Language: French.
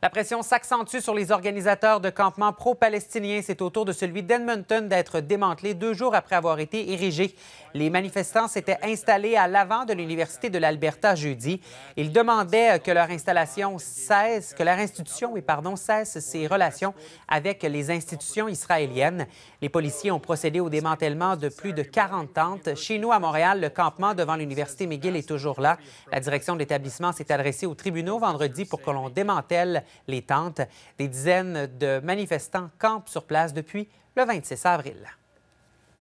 La pression s'accentue sur les organisateurs de campements pro-palestiniens. C'est au tour de celui d'Edmonton d'être démantelé deux jours après avoir été érigé. Les manifestants s'étaient installés à l'avant de l'Université de l'Alberta jeudi. Ils demandaient que leur installation cesse, que leur institution et pardon, cesse ses relations avec les institutions israéliennes. Les policiers ont procédé au démantèlement de plus de 40 tentes. Chez nous, à Montréal, le campement devant l'Université McGill est toujours là. La direction de l'établissement s'est adressée au tribunaux vendredi pour que l'on démantèle les tentes. Des dizaines de manifestants campent sur place depuis le 26 avril.